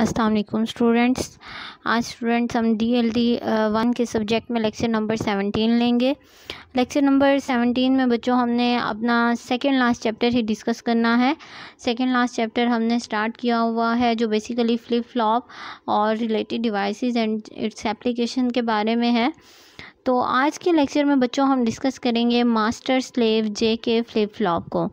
अस्सलाम वालेकुम स्टूडेंट्स आज स्टूडेंट्स हम डी एल डी वन के सब्जेक्ट में लेक्चर नंबर सेवनटीन लेंगे लेक्चर नंबर सेवनटीन में बच्चों हमने अपना सेकेंड लास्ट चैप्टर ही डिस्कस करना है सेकेंड लास्ट चैप्टर हमने स्टार्ट किया हुआ है जो बेसिकली फ्लिप फ्लॉप और related device and its application के बारे में है तो आज के लेक्चर में बच्चों हम डिस्कस करेंगे मास्टर स्लेव जे के फ्लिप फ्लॉप को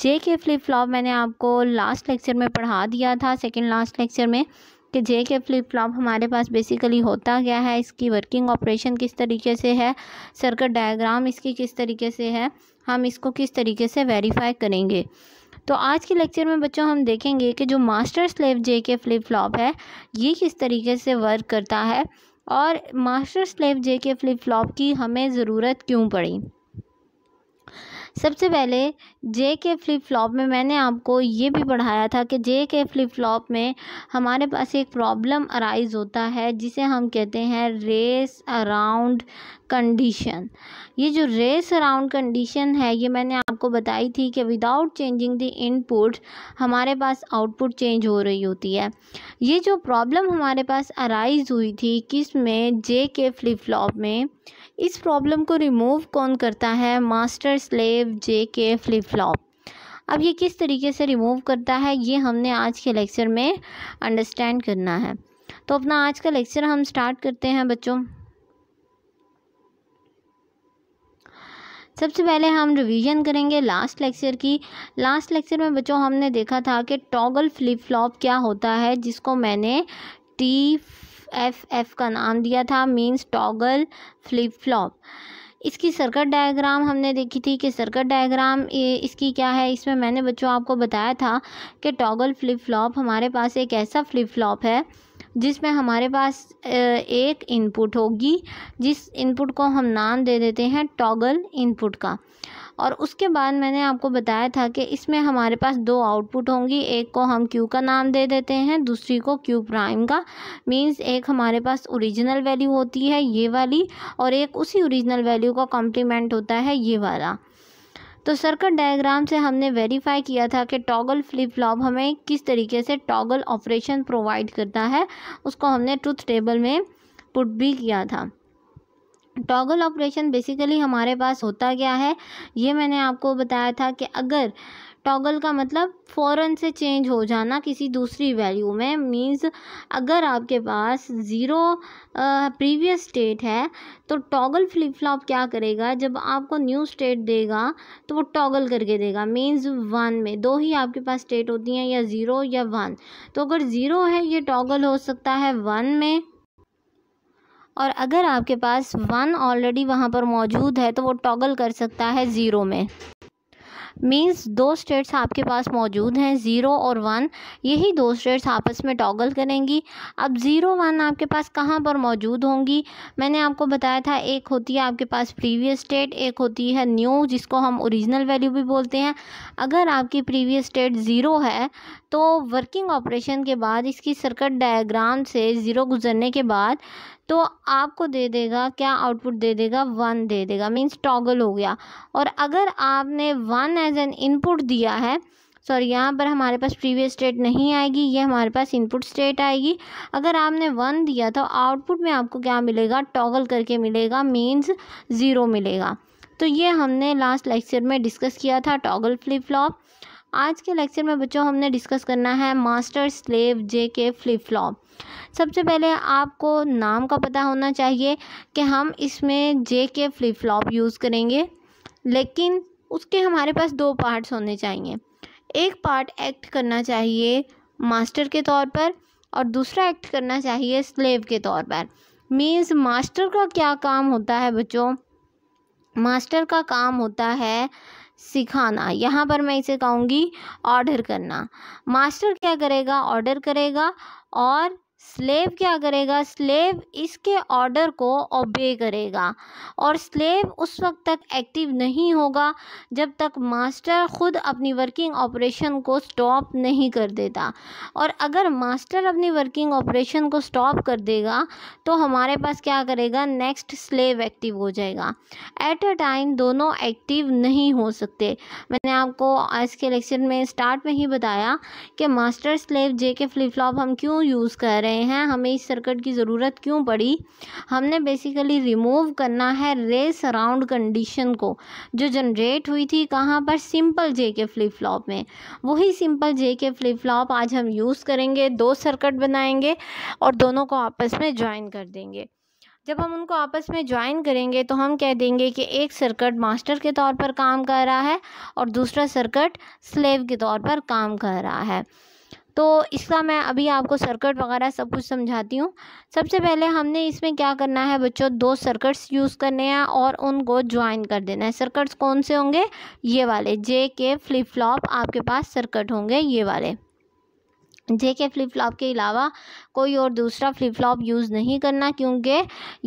जे के फ्लिप फ्लॉप मैंने आपको लास्ट लेक्चर में पढ़ा दिया था सेकेंड लास्ट लेक्चर में कि जे के फ्लिप फ्लॉप हमारे पास बेसिकली होता गया है इसकी वर्किंग ऑपरेशन किस तरीके से है सर्कट डायग्राम इसकी किस तरीके से है हम इसको किस तरीके से वेरीफाई करेंगे तो आज के लेक्चर में बच्चों हम देखेंगे कि जो मास्टर स्लेव जे के फ्लिप फ्लॉप है ये किस तरीके से वर्क करता है और मास्टर स्लेव जे के फ्लिप फ्लॉप की हमें ज़रूरत क्यों पड़ी सबसे पहले जे के फ्लिप फ्लॉप में मैंने आपको ये भी पढ़ाया था कि जे के फ्लिप फ्लॉप में हमारे पास एक प्रॉब्लम अराइज होता है जिसे हम कहते हैं रेस अराउंड कंडीशन ये जो रेस अराउंड कंडीशन है ये मैंने आपको बताई थी कि विदाउट चेंजिंग द इनपुट हमारे पास आउटपुट चेंज हो रही होती है ये जो प्रॉब्लम हमारे पास अराइज हुई थी किस में जे के फ्लिप फ्लॉप में इस प्रॉब्लम को रिमूव कौन करता है मास्टर स्लेव जे के फ्लिप फ्लॉप अब ये किस तरीके से रिमूव करता है ये हमने आज के लेक्चर में अंडरस्टैंड करना है तो अपना आज का लेक्चर हम स्टार्ट करते हैं बच्चों सबसे पहले हम रिवीजन करेंगे लास्ट लेक्चर की लास्ट लेक्चर में बच्चों हमने देखा था कि टॉगल फ्लिप फ्लॉप क्या होता है जिसको मैंने टी एफ एफ का नाम दिया था मीन्स टॉगल फ्लिप फ्लॉप इसकी सर्कट डायग्राम हमने देखी थी कि सर्कट डायग्राम इसकी क्या है इसमें मैंने बच्चों आपको बताया था कि टॉगल फ्लिप फ्लॉप हमारे पास एक ऐसा फ्लिप फ्लॉप है जिसमें हमारे पास एक इनपुट होगी जिस इनपुट को हम नाम दे देते हैं टॉगल इनपुट का और उसके बाद मैंने आपको बताया था कि इसमें हमारे पास दो आउटपुट होंगी एक को हम क्यू का नाम दे देते हैं दूसरी को क्यू प्राइम का मींस एक हमारे पास ओरिजिनल वैल्यू होती है ये वाली और एक उसी ओरिजिनल वैल्यू का कॉम्प्लीमेंट होता है ये वाला तो सर्कट डायग्राम से हमने वेरीफाई किया था कि टॉगल फ्लिप फ्लॉप हमें किस तरीके से टॉगल ऑपरेशन प्रोवाइड करता है उसको हमने ट्रुथ टेबल में पुट भी किया था टॉगल ऑपरेशन बेसिकली हमारे पास होता क्या है ये मैंने आपको बताया था कि अगर टॉगल का मतलब फ़ौरन से चेंज हो जाना किसी दूसरी वैल्यू में मींस अगर आपके पास ज़ीरो प्रीवियस स्टेट है तो टॉगल फ्लिप फ्लॉप क्या करेगा जब आपको न्यू स्टेट देगा तो वो टॉगल करके देगा मींस वन में दो ही आपके पास स्टेट होती हैं या ज़ीरो या वन तो अगर ज़ीरो है ये टॉगल हो सकता है वन में और अगर आपके पास वन ऑलरेडी वहाँ पर मौजूद है तो वो टॉगल कर सकता है ज़ीरो में मीन्स दो स्टेट्स आपके पास मौजूद हैं ज़ीरो और वन यही दो स्टेट्स आपस में टॉगल करेंगी अब ज़ीरो वन आपके पास कहाँ पर मौजूद होंगी मैंने आपको बताया था एक होती है आपके पास प्रीवियस स्टेट एक होती है न्यू जिसको हम ओरिजिनल वैल्यू भी बोलते हैं अगर आपकी प्रीवियस स्टेट ज़ीरो है तो वर्किंग ऑपरेशन के बाद इसकी सर्कट डायग्राम से ज़ीरो गुजरने के बाद तो आपको दे देगा क्या आउटपुट दे देगा वन दे देगा मीन्स टॉगल हो गया और अगर आपने वन एज एन इनपुट दिया है सॉरी यहाँ पर हमारे पास प्रीवियस स्टेट नहीं आएगी ये हमारे पास इनपुट स्टेट आएगी अगर आपने वन दिया तो आउटपुट में आपको क्या मिलेगा टॉगल करके मिलेगा मीन्स ज़ीरो मिलेगा तो ये हमने लास्ट लेक्चर में डिस्कस किया था टॉगल फ्लिप फ्लॉप आज के लेक्चर में बच्चों हमने डिस्कस करना है मास्टर स्लेव जे के फ्लिप फ्लॉप सबसे पहले आपको नाम का पता होना चाहिए कि हम इसमें जे के फ्लिप फ्लॉप यूज़ करेंगे लेकिन उसके हमारे पास दो पार्ट्स होने चाहिए एक पार्ट एक्ट करना चाहिए मास्टर के तौर पर और दूसरा एक्ट करना चाहिए स्लेव के तौर पर मीन्स मास्टर का क्या काम होता है बच्चों मास्टर का काम होता है सिखाना यहाँ पर मैं इसे कहूँगी ऑर्डर करना मास्टर क्या करेगा ऑर्डर करेगा और स्लेव क्या करेगा स्लेव इसके ऑर्डर को ओबे करेगा और स्लेव उस वक्त तक एक्टिव नहीं होगा जब तक मास्टर ख़ुद अपनी वर्किंग ऑपरेशन को स्टॉप नहीं कर देता और अगर मास्टर अपनी वर्किंग ऑपरेशन को स्टॉप कर देगा तो हमारे पास क्या करेगा नेक्स्ट स्लेव एक्टिव हो जाएगा एट अ टाइम दोनों एक्टिव नहीं हो सकते मैंने आपको आज के लेक्चर में स्टार्ट में ही बताया कि मास्टर स्लेव जे के फ्लिप फ्लॉप हम क्यों यूज़ कर रहे हैं रहे हैं हमें इस सर्किट की ज़रूरत क्यों पड़ी हमने बेसिकली रिमूव करना है रे सराउंड कंडीशन को जो जनरेट हुई थी कहाँ पर सिंपल जे के फ्लिप फ्लॉप में वही सिंपल जे के फ्लिप फ्लॉप आज हम यूज़ करेंगे दो सर्किट बनाएंगे और दोनों को आपस में ज्वाइन कर देंगे जब हम उनको आपस में ज्वाइन करेंगे तो हम कह देंगे कि एक सर्किट मास्टर के तौर पर काम कर रहा है और दूसरा सर्किट स्लेव के तौर पर काम कर रहा है तो इसका मैं अभी आपको सर्कट वगैरह सब कुछ समझाती हूँ सबसे पहले हमने इसमें क्या करना है बच्चों दो सर्कट्स यूज़ करने हैं और उनको ज्वाइन कर देना है सर्कट्स कौन से होंगे ये वाले जे के फ्लिप फ्लॉप आपके पास सर्कट होंगे ये वाले जे के फ्लिप फ्लॉप के अलावा कोई और दूसरा फ्लिप फ्लॉप यूज़ नहीं करना क्योंकि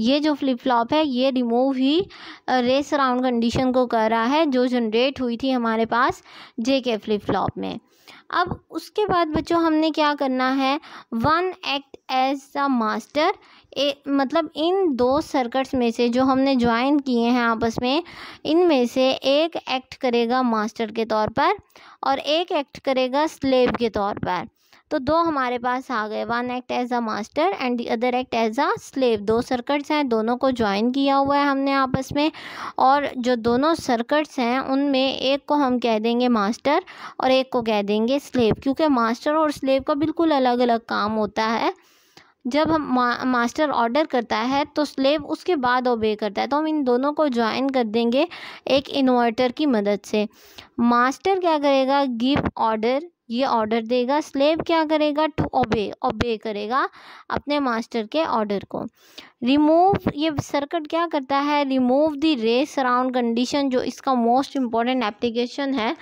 ये जो फ्लिप फ्लॉप है ये रिमूव ही रेस राउंड कंडीशन को कर रहा है जो जनरेट हुई थी हमारे पास जे के फ्लिप फ्लॉप में अब उसके बाद बच्चों हमने क्या करना है one act as the master a, मतलब इन दो सर्कट्स में से जो हमने ज्वाइन किए हैं आपस में इनमें से एक एक्ट करेगा मास्टर के तौर पर और एक एक्ट करेगा स्लेव के तौर पर तो दो हमारे पास आ गए one act as a master and the other act as a slave दो सर्कट्स हैं दोनों को ज्वाइन किया हुआ है हमने आपस में और जो दोनों सर्कट्स हैं उनमें एक को हम कह देंगे मास्टर और एक को कह देंगे स्लेव क्योंकि मास्टर और स्लेव का बिल्कुल अलग अलग काम होता है जब हम मा, मास्टर ऑर्डर करता है तो स्लेव उसके बाद ओबे करता है तो हम इन दोनों को ज्वाइन कर देंगे एक इन्वर्टर की मदद से मास्टर क्या करेगा गिव ऑर्डर ये ऑर्डर देगा स्लेव क्या करेगा टू ओबे ओबे करेगा अपने मास्टर के ऑर्डर को रिमूव ये सर्किट क्या करता है remove the race around condition जो इसका मोस्ट इम्पॉर्टेंट एप्लीकेशन है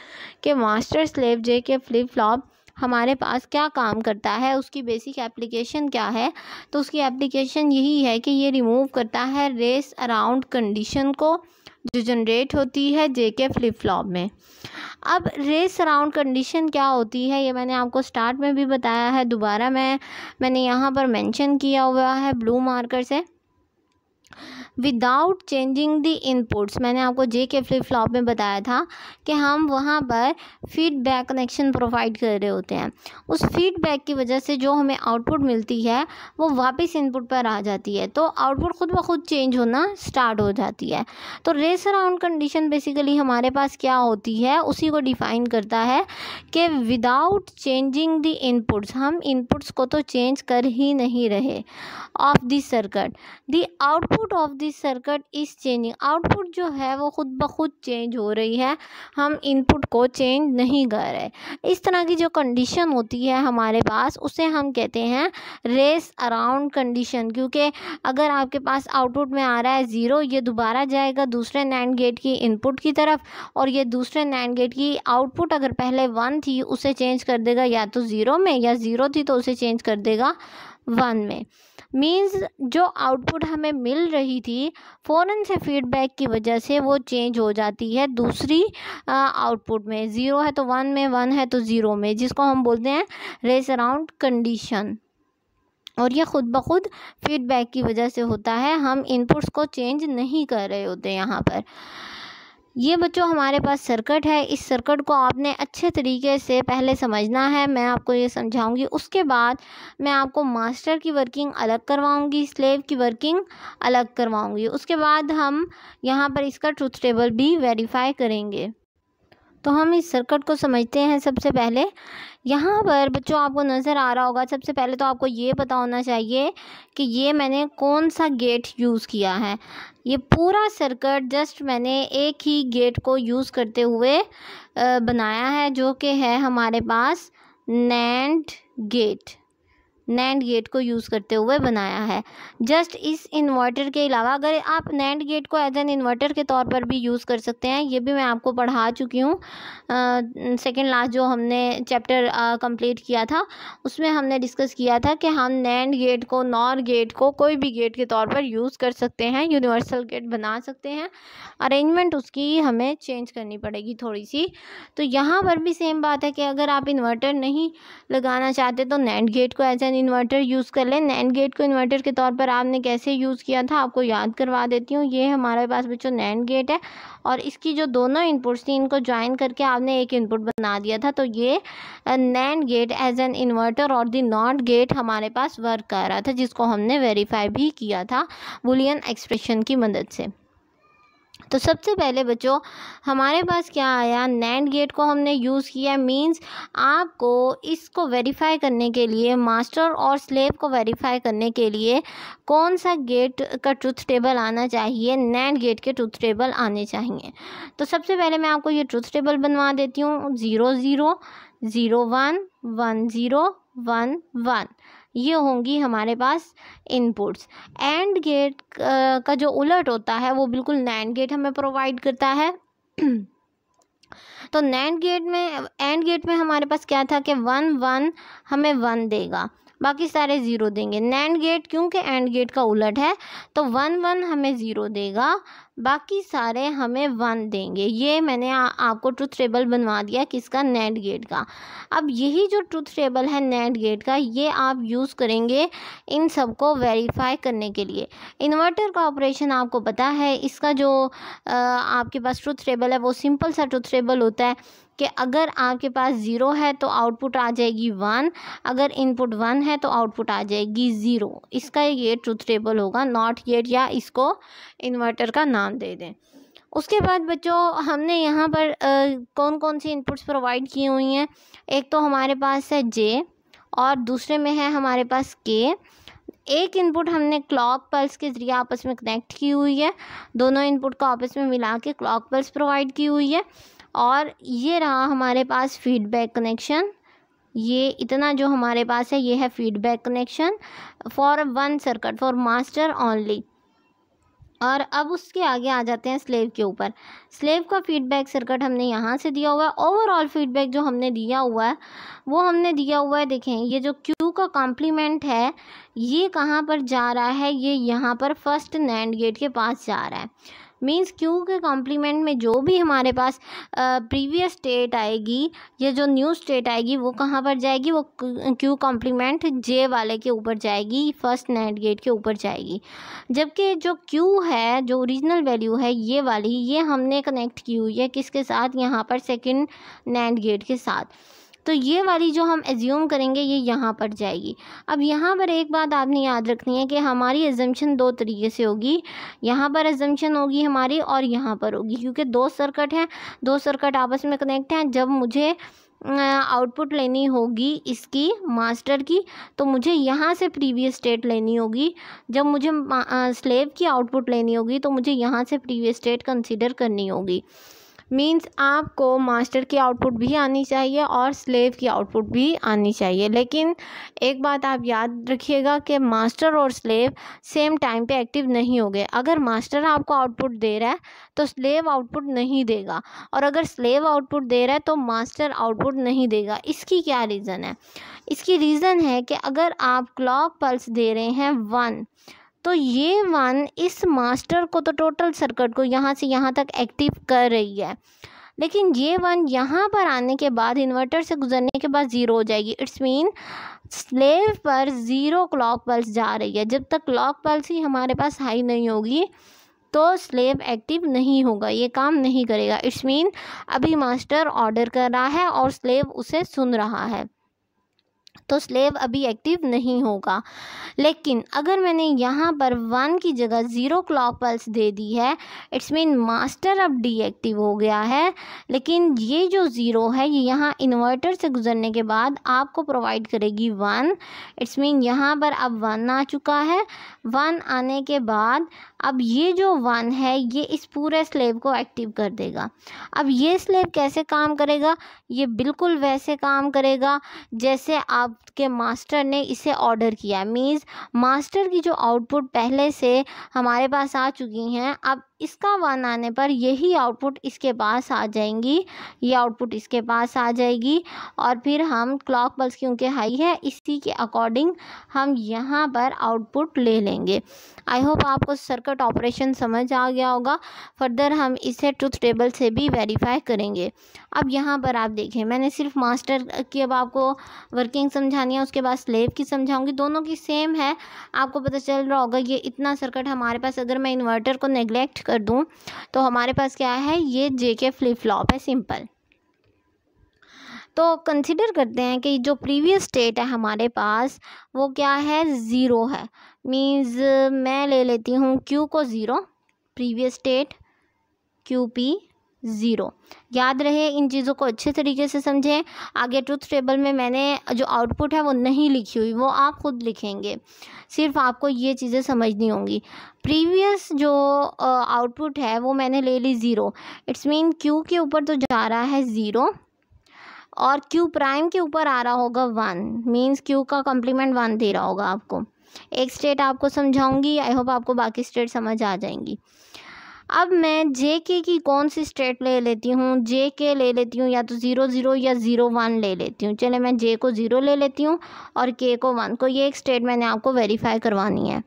कि मास्टर स्लेव जे के फ्लिप फ्लॉप हमारे पास क्या काम करता है उसकी बेसिक एप्लीकेशन क्या है तो उसकी एप्लीकेशन यही है कि ये रिमूव करता है रेस अराउंड कंडीशन को जो जनरेट होती है जे के फ्लिप फ्लॉप में अब रेस अराउंड कंडीशन क्या होती है ये मैंने आपको स्टार्ट में भी बताया है दोबारा मैं मैंने यहाँ पर मेंशन किया हुआ है ब्लू मार्कर से विदाउट चेंजिंग दी इनपुट्स मैंने आपको जे के फ्लिप फ्लॉप में बताया था कि हम वहाँ पर फीडबैक कनेक्शन प्रोवाइड कर रहे होते हैं उस फीडबैक की वजह से जो हमें आउटपुट मिलती है वो वापस इनपुट पर आ जाती है तो आउटपुट खुद ब खुद चेंज होना स्टार्ट हो जाती है तो रेस अराउंड कंडीशन बेसिकली हमारे पास क्या होती है उसी को डिफ़ाइन करता है कि विदाउट चेंजिंग दी इनपुट्स हम इनपुट्स को तो चेंज कर ही नहीं रहे of the circuit the output output of this circuit is changing output जो है वो खुद ब खुद चेंज हो रही है हम इनपुट को चेंज नहीं कर रहे इस तरह की जो कंडीशन होती है हमारे पास उसे हम कहते हैं रेस अराउंड कंडीशन क्योंकि अगर आपके पास आउटपुट में आ रहा है ज़ीरो ये दोबारा जाएगा दूसरे नैंड गेट की इनपुट की तरफ और ये दूसरे नैंड गेट की आउटपुट अगर पहले वन थी उसे चेंज कर देगा या तो ज़ीरो में या ज़ीरो थी तो उसे चेंज कर देगा वन में मीन्स जो आउटपुट हमें मिल रही थी फ़ौरन से फीडबैक की वजह से वो चेंज हो जाती है दूसरी आउटपुट में ज़ीरो है तो वन में वन है तो ज़ीरो में जिसको हम बोलते हैं रेस अराउंड कंडीशन और ये ख़ुद ब खुद फीडबैक की वजह से होता है हम इनपुट्स को चेंज नहीं कर रहे होते यहाँ पर ये बच्चों हमारे पास सर्कट है इस सर्कट को आपने अच्छे तरीके से पहले समझना है मैं आपको ये समझाऊंगी उसके बाद मैं आपको मास्टर की वर्किंग अलग करवाऊंगी स्लेव की वर्किंग अलग करवाऊंगी उसके बाद हम यहाँ पर इसका ट्रुथ टेबल भी वेरीफाई करेंगे तो हम इस सर्कट को समझते हैं सबसे पहले यहाँ पर बच्चों आपको नज़र आ रहा होगा सबसे पहले तो आपको ये पता होना चाहिए कि ये मैंने कौन सा गेट यूज़ किया है ये पूरा सर्कट जस्ट मैंने एक ही गेट को यूज़ करते हुए बनाया है जो कि है हमारे पास नैंड गेट नैंड गेट को यूज़ करते हुए बनाया है जस्ट इस इन्वर्टर के अलावा अगर आप नैंड गेट को एज एन इन्वर्टर के तौर पर भी यूज़ कर सकते हैं ये भी मैं आपको पढ़ा चुकी हूँ सेकेंड लास्ट जो हमने चैप्टर कंप्लीट किया था उसमें हमने डिस्कस किया था कि हम नैंड गेट को नॉर गेट को कोई भी गेट के तौर पर यूज़ कर सकते हैं यूनिवर्सल गेट बना सकते हैं अरेंजमेंट उसकी हमें चेंज करनी पड़ेगी थोड़ी सी तो यहाँ पर भी सेम बात है कि अगर आप इन्वर्टर नहीं लगाना चाहते तो नैंड गेट को एज एन इन्वर्टर यूज़ कर लें नैंड गेट को इन्वर्टर के तौर पर आपने कैसे यूज़ किया था आपको याद करवा देती हूँ ये हमारे पास बच्चों नैंड गेट है और इसकी जो दोनों इनपुट्स थी इनको ज्वाइन करके आपने एक इनपुट बना दिया था तो ये NAND gate as an inverter और दी नॉट गेट हमारे पास वर्क कर रहा था जिसको हमने वेरीफाई भी किया था बुलियन एक्सप्रेशन की मदद से तो सबसे पहले बच्चों हमारे पास क्या आया नैंड गेट को हमने यूज़ किया मींस आपको इसको वेरीफाई करने के लिए मास्टर और स्लेब को वेरीफाई करने के लिए कौन सा गेट का ट्रुथ टेबल आना चाहिए नैंड गेट के ट्रुथ टेबल आने चाहिए तो सबसे पहले मैं आपको ये ट्रुथ टेबल बनवा देती हूँ zero zero zero one one zero one one ये होंगी हमारे पास इनपुट्स एंड गेट का जो उलट होता है वो बिल्कुल नैंड गेट हमें प्रोवाइड करता है तो नैंड गेट में एंड गेट में हमारे पास क्या था कि वन वन हमें वन देगा बाकी सारे ज़ीरो देंगे नैंड गेट क्योंकि एंड गेट का उलट है तो वन वन हमें ज़ीरो देगा बाकी सारे हमें वन देंगे ये मैंने आ, आपको ट्रुथ टेबल बनवा दिया किसका नेट गेट का अब यही जो ट्रुथ टेबल है नेट गेट का ये आप यूज़ करेंगे इन सबको वेरीफाई करने के लिए इन्वर्टर का ऑपरेशन आपको पता है इसका जो आ, आपके पास ट्रुथ टेबल है वो सिंपल सा ट्रुथ टेबल होता है कि अगर आपके पास ज़ीरो है तो आउटपुट आ जाएगी वन अगर इनपुट वन है तो आउटपुट आ जाएगी ज़ीरो इसका ये ट्रुथ टेबल होगा नॉट गेट या इसको इन्वर्टर का नाम दे दें उसके बाद बच्चों हमने यहाँ पर आ, कौन कौन सी इनपुट्स प्रोवाइड की हुई हैं एक तो हमारे पास है जे और दूसरे में है हमारे पास के एक इनपुट हमने क्लॉक पल्स के ज़रिए आपस में कनेक्ट की हुई है दोनों इनपुट को आपस में मिला के क्लॉक पल्स प्रोवाइड की हुई है और ये रहा हमारे पास फीडबैक कनेक्शन ये इतना जो हमारे पास है ये है feedback connection for one circuit for master only और अब उसके आगे आ जाते हैं स्लेव के ऊपर स्लेव का फीडबैक सर्कट हमने यहाँ से दिया हुआ है ओवरऑल फीडबैक जो हमने दिया हुआ है वो हमने दिया हुआ है देखें ये जो क्यू का कॉम्प्लीमेंट है ये कहाँ पर जा रहा है ये यहाँ पर फर्स्ट नैंड गेट के पास जा रहा है मीन्स क्यू के कॉम्प्लीमेंट में जो भी हमारे पास प्रीवियस स्टेट आएगी या जो न्यू स्टेट आएगी वो कहाँ पर जाएगी वो क्यू कॉम्प्लीमेंट जे वाले के ऊपर जाएगी फर्स्ट नेट गेट के ऊपर जाएगी जबकि जो क्यू है जो ओरिजिनल वैल्यू है ये वाली ये हमने कनेक्ट की हुई है किसके साथ यहाँ पर सेकेंड नेट गेट के साथ तो ये वाली जो हम एज्यूम करेंगे ये यहाँ पर जाएगी अब यहाँ पर एक बात आपने याद रखनी है कि हमारी एजम्पन दो तरीके से होगी यहाँ पर एजम्पन होगी हमारी और यहाँ पर होगी क्योंकि दो सर्कट हैं दो सर्कट आपस में कनेक्ट हैं जब मुझे आउटपुट लेनी होगी इसकी मास्टर की तो मुझे यहाँ से प्रीवियस स्टेट लेनी होगी जब मुझे स्लेव की आउटपुट लेनी होगी तो मुझे यहाँ से प्रीवियस स्टेट कंसिडर करनी होगी मीन्स आपको मास्टर की आउटपुट भी आनी चाहिए और स्लेव की आउटपुट भी आनी चाहिए लेकिन एक बात आप याद रखिएगा कि मास्टर और स्लेव सेम टाइम पे एक्टिव नहीं हो गए अगर मास्टर आपको आउटपुट दे रहा है तो स्लेव आउटपुट नहीं देगा और अगर स्लेव आउटपुट दे रहा है तो मास्टर आउटपुट नहीं देगा इसकी क्या रीज़न है इसकी रीज़न है कि अगर आप क्लॉक पल्स दे रहे हैं वन तो ये वन इस मास्टर को तो टोटल सर्किट को यहाँ से यहाँ तक एक्टिव कर रही है लेकिन ये वन यहाँ पर आने के बाद इन्वर्टर से गुजरने के बाद ज़ीरो हो जाएगी इट्स मीन स्लेव पर ज़ीरो क्लॉक पल्स जा रही है जब तक क्लॉक पल्स ही हमारे पास हाई नहीं होगी तो स्लेव एक्टिव नहीं होगा ये काम नहीं करेगा इट्स मीन अभी मास्टर ऑर्डर कर रहा है और स्लेव उसे सुन रहा है तो स्लेव अभी एक्टिव नहीं होगा लेकिन अगर मैंने यहाँ पर वन की जगह ज़ीरो क्लॉक पल्स दे दी है इट्स मीन मास्टर अब डीएक्टिव हो गया है लेकिन ये जो ज़ीरो है ये यहाँ इन्वर्टर से गुजरने के बाद आपको प्रोवाइड करेगी वन इट्स मीन यहाँ पर अब वन आ चुका है वन आने के बाद अब ये जो वन है ये इस पूरे स्लेब को एक्टिव कर देगा अब ये स्लेब कैसे काम करेगा ये बिल्कुल वैसे काम करेगा जैसे आप उसके मास्टर ने इसे ऑर्डर किया मीन्स मास्टर की जो आउटपुट पहले से हमारे पास आ चुकी हैं अब इसका वन आने पर यही आउटपुट इसके पास आ जाएंगी ये आउटपुट इसके पास आ जाएगी और फिर हम क्लॉक पल्स क्योंकि हाई है इसी के अकॉर्डिंग हम यहाँ पर आउटपुट ले लेंगे आई होप आपको सर्कट ऑपरेशन समझ आ गया होगा फर्दर हम इसे ट्रुथ टेबल से भी वेरीफाई करेंगे अब यहाँ पर आप देखें मैंने सिर्फ मास्टर की अब आपको वर्किंग समझाने कहानियाँ उसके बाद स्लेव की समझाऊंगी दोनों की सेम है आपको पता चल रहा होगा ये इतना सर्किट हमारे पास अगर मैं इन्वर्टर को नेग्लेक्ट कर दूँ तो हमारे पास क्या है ये जे के फ्लिप फ्लॉप है सिंपल तो कंसिडर करते हैं कि जो प्रीवियस स्टेट है हमारे पास वो क्या है ज़ीरो है मीन्स मैं ले लेती हूँ क्यू को zero previous state Q P zero याद रहे इन चीज़ों को अच्छे तरीके से समझें आगे ट्रुथ टेबल में मैंने जो आउटपुट है वो नहीं लिखी हुई वो आप खुद लिखेंगे सिर्फ आपको ये चीज़ें समझनी होंगी प्रीवियस जो आउटपुट है वो मैंने ले ली ज़ीरो इट्स मीन क्यू के ऊपर तो जा रहा है ज़ीरो और क्यू प्राइम के ऊपर आ रहा होगा वन मीन्स क्यू का कॉम्प्लीमेंट वन दे रहा होगा आपको एक स्टेट आपको समझाऊंगी आई होप आपको बाकी स्टेट समझ आ जाएंगी अब मैं जे के की कौन सी स्टेट ले लेती हूँ जे के ले लेती हूँ या तो ज़ीरो ज़ीरो या ज़ीरो वन ले लेती हूँ चले मैं जे को ज़ीरो ले लेती हूँ और के को वन को तो ये एक स्टेट मैंने आपको वेरीफाई करवानी है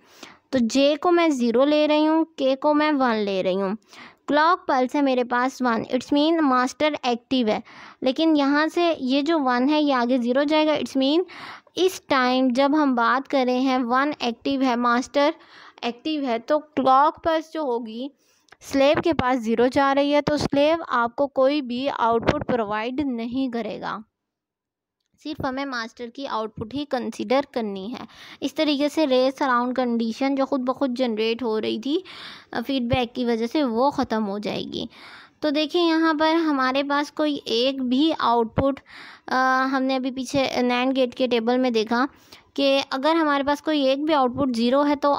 तो जे को मैं ज़ीरो ले रही हूँ के को मैं वन ले रही हूँ क्लॉक पल्स है मेरे पास one it's mean master active है लेकिन यहाँ से ये जो वन है ये आगे ज़ीरो जाएगा इट्स मीन इस टाइम जब हम बात कर रहे हैं वन एक्टिव है मास्टर एक्टिव है तो क्लॉक पल्स जो होगी स्लेव के पास ज़ीरो जा रही है तो स्लेव आपको कोई भी आउटपुट प्रोवाइड नहीं करेगा सिर्फ हमें मास्टर की आउटपुट ही कंसिडर करनी है इस तरीके से रेस अराउंड कंडीशन जो खुद ब खुद जनरेट हो रही थी फीडबैक की वजह से वो ख़त्म हो जाएगी तो देखिए यहाँ पर हमारे पास कोई एक भी आउटपुट हमने अभी पीछे नैन गेट के टेबल में देखा कि अगर हमारे पास कोई एक भी आउटपुट ज़ीरो है तो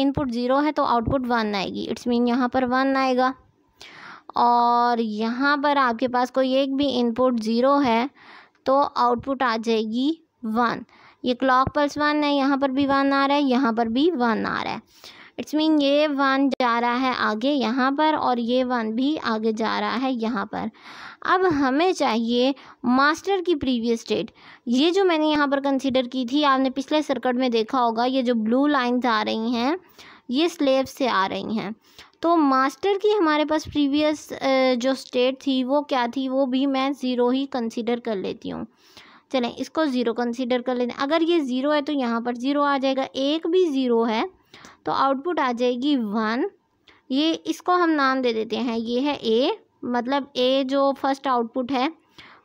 इनपुट ज़ीरो है तो आउटपुट वन आएगी इट्स मीन यहाँ पर वन आएगा और यहाँ पर आपके पास कोई एक भी इनपुट ज़ीरो है तो आउटपुट आ जाएगी वन ये क्लॉक पल्स वन है यहाँ पर भी वन आ रहा है यहाँ पर भी वन आ रहा है इट्स मीन ये वन जा रहा है आगे यहाँ पर और ये वन भी आगे जा रहा है यहाँ पर अब हमें चाहिए मास्टर की प्रीवियस स्टेट ये जो मैंने यहाँ पर कंसीडर की थी आपने पिछले सर्कट में देखा होगा ये जो ब्लू लाइन आ रही हैं ये स्लेब से आ रही हैं तो मास्टर की हमारे पास प्रीवियस जो स्टेट थी वो क्या थी वो भी मैं ज़ीरो ही कंसिडर कर लेती हूँ चलें इसको ज़ीरो कंसिडर कर लेते हैं अगर ये ज़ीरो है तो यहाँ पर ज़ीरो आ जाएगा एक भी ज़ीरो है तो आउटपुट आ जाएगी वन ये इसको हम नाम दे देते हैं ये है ए मतलब ए जो फर्स्ट आउटपुट है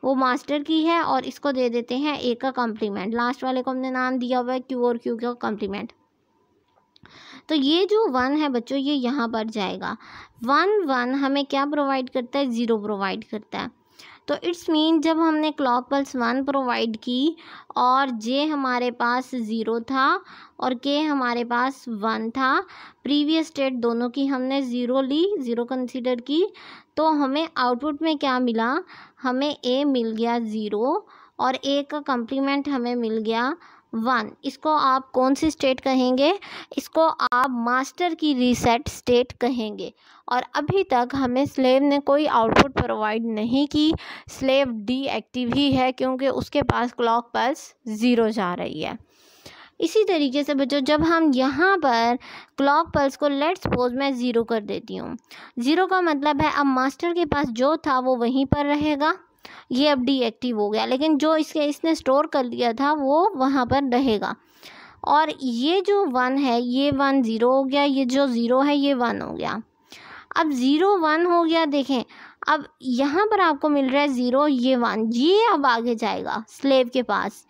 वो मास्टर की है और इसको दे देते हैं ए का कॉम्प्लीमेंट लास्ट वाले को हमने नाम दिया हुआ है क्यू और क्यू का कॉम्प्लीमेंट तो ये जो वन है बच्चों ये यहाँ पर जाएगा वन वन हमें क्या प्रोवाइड करता है ज़ीरो प्रोवाइड करता है तो इट्स मीन जब हमने क्लॉक पल्स वन प्रोवाइड की और जे हमारे पास ज़ीरो था और के हमारे पास वन था प्रीवियस स्टेट दोनों की हमने ज़ीरो ली ज़ीरो कंसीडर की तो हमें आउटपुट में क्या मिला हमें ए मिल गया ज़ीरो और ए का कम्प्लीमेंट हमें मिल गया वन इसको आप कौन सी स्टेट कहेंगे इसको आप मास्टर की रीसेट स्टेट कहेंगे और अभी तक हमें स्लेव ने कोई आउटपुट प्रोवाइड नहीं की स्लेव डीएक्टिव ही है क्योंकि उसके पास क्लॉक पल्स ज़ीरो जा रही है इसी तरीके से बच्चों जब हम यहाँ पर क्लॉक पल्स को लेट सपोज मैं ज़ीरो कर देती हूँ ज़ीरो का मतलब है अब मास्टर के पास जो था वो वहीं पर रहेगा ये अब डीएक्टिव हो गया लेकिन जो इसके इसने स्टोर कर लिया था वो वहाँ पर रहेगा और ये जो वन है ये वन ज़ीरो हो गया ये जो ज़ीरो है ये वन हो गया अब ज़ीरो वन हो गया देखें अब यहाँ पर आपको मिल रहा है ज़ीरो ये वन ये अब आगे जाएगा स्लेब के पास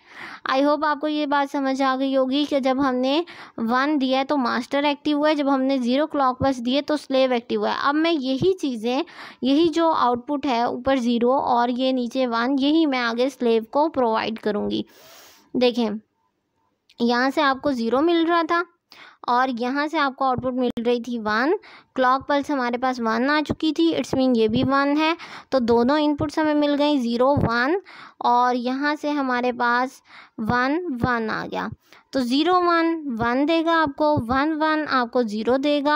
आई होप आपको ये बात समझ आ गई होगी कि जब हमने वन दिया है तो मास्टर एक्टिव हुआ है जब हमने ज़ीरो क्लॉक बस दिए तो स्लेब एक्टिव हुआ है अब मैं यही चीज़ें यही जो आउटपुट है ऊपर ज़ीरो और ये नीचे वन यही मैं आगे स्लेब को प्रोवाइड करूँगी देखें यहाँ से आपको ज़ीरो मिल रहा था और यहाँ से आपको आउटपुट मिल रही थी वन क्लॉक पल्स हमारे पास वन आ चुकी थी इट्स मीन ये भी वन है तो दोनों इनपुट्स हमें मिल गई ज़ीरो वन और यहाँ से हमारे पास वन वन आ गया तो ज़ीरो वन वन देगा आपको वन वन आपको ज़ीरो देगा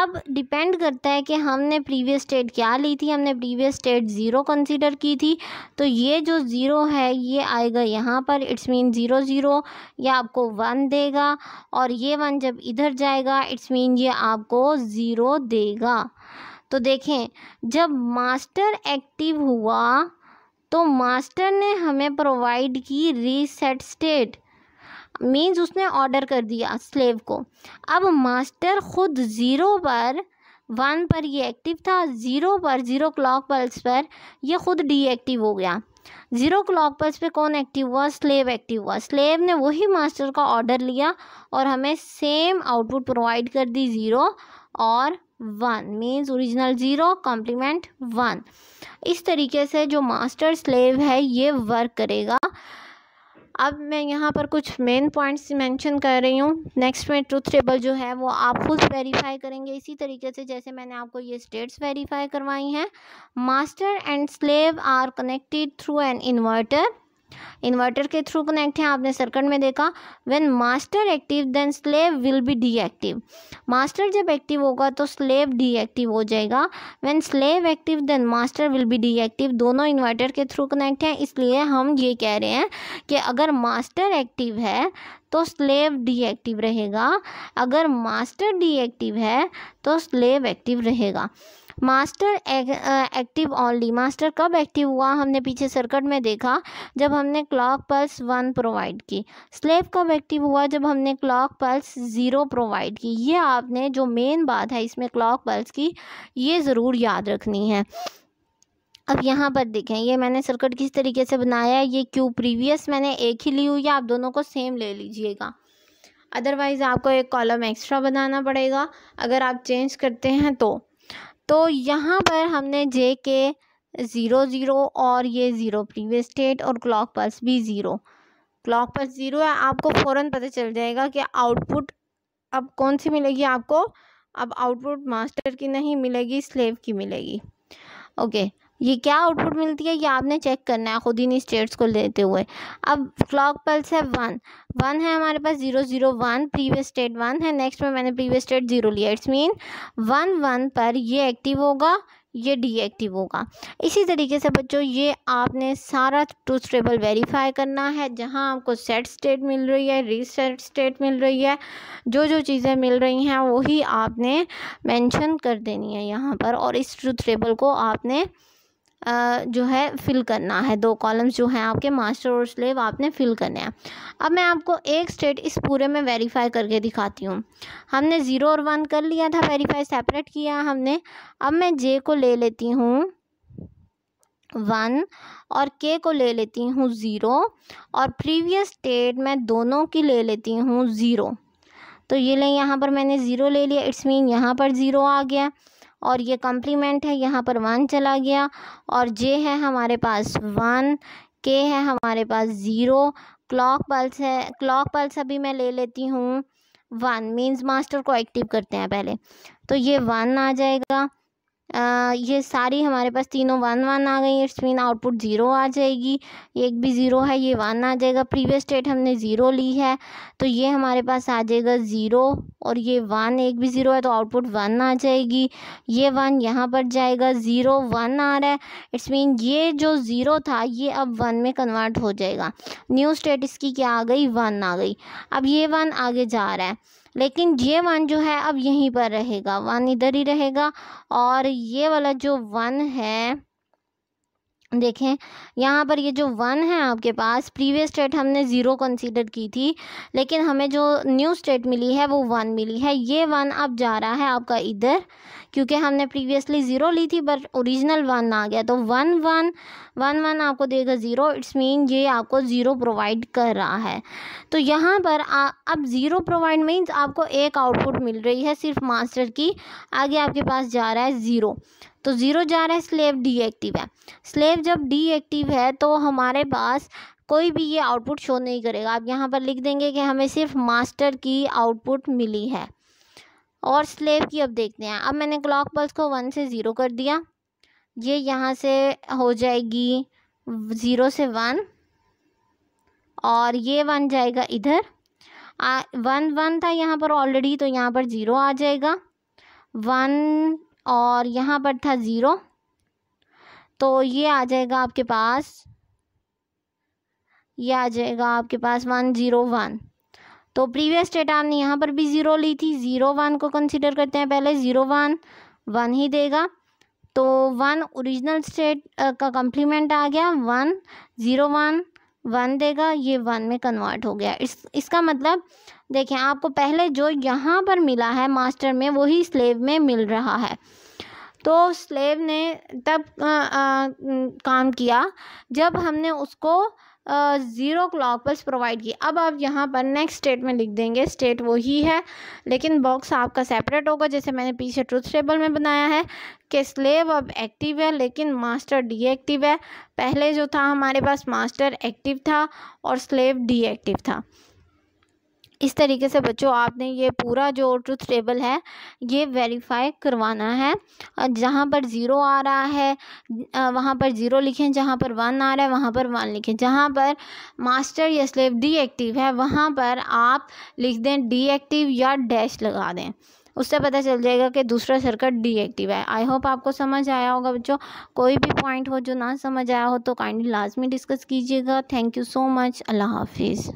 अब डिपेंड करता है कि हमने प्रीवियस स्टेट क्या ली थी हमने प्रीवियस स्टेट ज़ीरो कंसीडर की थी तो ये जो ज़ीरो है ये आएगा यहाँ पर इट्स मीन ज़ीरो ज़ीरो या आपको वन देगा और ये वन जब इधर जाएगा इट्स मीन ये आपको ज़ीरो देगा तो देखें जब मास्टर एक्टिव हुआ तो मास्टर ने हमें प्रोवाइड की रीसेट स्टेट मीन्स उसने ऑर्डर कर दिया स्लेव को अब मास्टर खुद ज़ीरो पर वन पर ये एक्टिव था ज़ीरो पर ज़ीरो क्लॉक पल्स पर यह खुद डीएक्टिव हो गया ज़ीरो क्लॉक पल्स पे कौन एक्टिव हुआ स्लेव एक्टिव हुआ स्लेव ने वही मास्टर का ऑर्डर लिया और हमें सेम आउटपुट प्रोवाइड कर दी ज़ीरो और one means original zero complement one इस तरीके से जो मास्टर स्लेव है ये वर्क करेगा अब मैं यहाँ पर कुछ मेन पॉइंट्स मेंशन कर रही हूँ नेक्स्ट में ट्रूथ टेबल जो है वो आप खुद वेरीफाई करेंगे इसी तरीके से जैसे मैंने आपको ये स्टेट्स वेरीफाई करवाई हैं master and slave are connected through an inverter inverter के थ्रू कनेक्ट है आपने सर्किट में देखा when master active then slave will be deactive master जब एक्टिव होगा तो स्लेव डीएक्टिव हो जाएगा when slave active then master will be deactive दोनों इन्वर्टर के थ्रू कनेक्ट हैं इसलिए हम ये कह रहे हैं कि अगर मास्टर एक्टिव है तो स्लेव डीएक्टिव रहेगा अगर मास्टर डीएक्टिव है तो स्लेव एक्टिव रहेगा मास्टर एक, एक्टिव ऑनली मास्टर कब एक्टिव हुआ हमने पीछे सर्किट में देखा जब हमने क्लॉक पल्स वन प्रोवाइड की स्लेव कब एक्टिव हुआ जब हमने क्लॉक पल्स ज़ीरो प्रोवाइड की ये आपने जो मेन बात है इसमें क्लॉक पल्स की ये ज़रूर याद रखनी है अब यहाँ पर देखें ये मैंने सर्किट किस तरीके से बनाया है ये क्यू प्रीवियस मैंने एक ही ली हुई है आप दोनों को सेम ले लीजिएगा अदरवाइज़ आपको एक कॉलम एक्स्ट्रा बनाना पड़ेगा अगर आप चेंज करते हैं तो तो यहाँ पर हमने जे के ज़ीरो ज़ीरो और ये ज़ीरो प्रीवियस स्टेट और क्लॉक पल्स भी ज़ीरो क्लॉक पल्स ज़ीरो है आपको फ़ौरन पता चल जाएगा कि आउटपुट अब कौन सी मिलेगी आपको अब आउटपुट मास्टर की नहीं मिलेगी स्लेव की मिलेगी ओके okay. ये क्या आउटपुट मिलती है ये आपने चेक करना है खुद इन स्टेट्स को लेते हुए अब क्लॉक पल्स है वन वन है हमारे पास zero zero one previous state one है नेक्स्ट में मैंने प्रीवियस स्टेट ज़ीरो लिया इट्स मीन वन वन पर ये एक्टिव होगा ये डीएक्टिव होगा इसी तरीके से बच्चों ये आपने सारा ट्रूथ टेबल वेरीफाई करना है जहाँ आपको सेट स्टेट मिल रही है रीसेट स्टेट मिल रही है जो जो चीज़ें मिल रही हैं वही आपने मेंशन कर देनी है यहाँ पर और इस ट्रूथ टेबल को आपने जो है फिल करना है दो कॉलम्स जो हैं आपके मास्टर और स्लेव आपने फिल करने हैं अब मैं आपको एक स्टेट इस पूरे में वेरीफाई करके दिखाती हूँ हमने ज़ीरो और वन कर लिया था वेरीफाई सेपरेट किया हमने अब मैं जे को ले लेती हूँ वन और के को ले लेती हूँ ज़ीरो और प्रीवियस स्टेट मैं दोनों की ले लेती हूँ ज़ीरो तो ये लें यहाँ पर मैंने ज़ीरो ले लिया इट्स मीन यहाँ पर ज़ीरो आ गया और ये कम्प्लीमेंट है यहाँ पर वन चला गया और जे है हमारे पास वन के है हमारे पास ज़ीरो क्लॉक पल्स है क्लॉक पल्स अभी मैं ले लेती हूँ वन मीन्स मास्टर को एक्टिव करते हैं पहले तो ये वन आ जाएगा ये सारी हमारे पास तीनों वन वन आ गई इट्स मीन आउटपुट ज़ीरो आ जाएगी एक भी ज़ीरो है ये वन आ जाएगा प्रीवियस स्टेट हमने ज़ीरो ली है तो ये हमारे पास आ जाएगा ज़ीरो और ये वन एक भी ज़ीरो है तो आउटपुट वन आ जाएगी ये वन यहाँ पर जाएगा ज़ीरो वन आ रहा है इट्स मीन ये जो ज़ीरो था ये अब वन में कन्वर्ट हो जाएगा न्यू स्टेट इसकी क्या आ गई वन आ गई अब ये वन आगे जा रहा है लेकिन ये वन जो है अब यहीं पर रहेगा वन इधर ही रहेगा और ये वाला जो वन है देखें यहाँ पर ये जो वन है आपके पास प्रीवियस स्टेट हमने ज़ीरो कंसीडर की थी लेकिन हमें जो न्यू स्टेट मिली है वो वन मिली है ये वन अब जा रहा है आपका इधर क्योंकि हमने प्रीवियसली ज़ीरो ली थी बट ओरिजिनल वन आ गया तो वन वन वन वन आपको देगा ज़ीरो इट्स मीन ये आपको ज़ीरो प्रोवाइड कर रहा है तो यहाँ पर आ, अब ज़ीरो प्रोवाइड मीन्स आपको एक आउटपुट मिल रही है सिर्फ मास्टर की आगे आपके पास जा रहा है ज़ीरो तो ज़ीरो जा रहा है स्लेव डीएक्टिव है स्लेव जब डीएक्टिव है तो हमारे पास कोई भी ये आउटपुट शो नहीं करेगा आप यहाँ पर लिख देंगे कि हमें सिर्फ मास्टर की आउटपुट मिली है और स्लेव की अब देखते हैं अब मैंने क्लॉक पल्स को वन से ज़ीरो कर दिया ये यहाँ से हो जाएगी ज़ीरो से वन और ये वन जाएगा इधर आ, वन वन था यहाँ पर ऑलरेडी तो यहाँ पर ज़ीरो आ जाएगा वन और यहाँ पर था ज़ीरो तो ये आ जाएगा आपके पास ये आ जाएगा आपके पास वन ज़ीरो वन तो प्रीवियस डेटा हमने यहाँ पर भी ज़ीरो ली थी ज़ीरो वन को कंसिडर करते हैं पहले ज़ीरो वन वन ही देगा तो वन ओरिजिनल स्टेट का कम्प्लीमेंट आ गया वन ज़ीरो वन वन देगा ये वन में कन्वर्ट हो गया इस इसका मतलब देखें आपको पहले जो यहाँ पर मिला है मास्टर में वही स्लेव में मिल रहा है तो स्लेव ने तब आ, आ, काम किया जब हमने उसको ज़ीरो क्लॉक पल्स प्रोवाइड की अब आप यहाँ पर नेक्स्ट स्टेट में लिख देंगे स्टेट वही है लेकिन बॉक्स आपका सेपरेट होगा जैसे मैंने पीछे ट्रुथ टेबल में बनाया है कि स्लेव अब एक्टिव है लेकिन मास्टर डीएक्टिव है पहले जो था हमारे पास मास्टर एक्टिव था और स्लेव डीएक्टिव था इस तरीके से बच्चों आपने ये पूरा जो ट्रुथ टेबल है ये वेरीफाई करवाना है जहाँ पर ज़ीरो आ रहा है वहाँ पर ज़ीरो लिखें जहाँ पर वन आ रहा है वहाँ पर वन लिखें जहाँ पर मास्टर या स्लेव एक्टिव है वहाँ पर आप लिख दें डीएक्टिव या डैश लगा दें उससे पता चल जाएगा कि दूसरा डी डीएक्टिव है आई होप आपको समझ आया होगा बच्चों कोई भी पॉइंट हो जो ना समझ आया हो तो काइंडली लाजमी डिस्कस कीजिएगा थैंक यू सो मच अल्लाह हाफिज़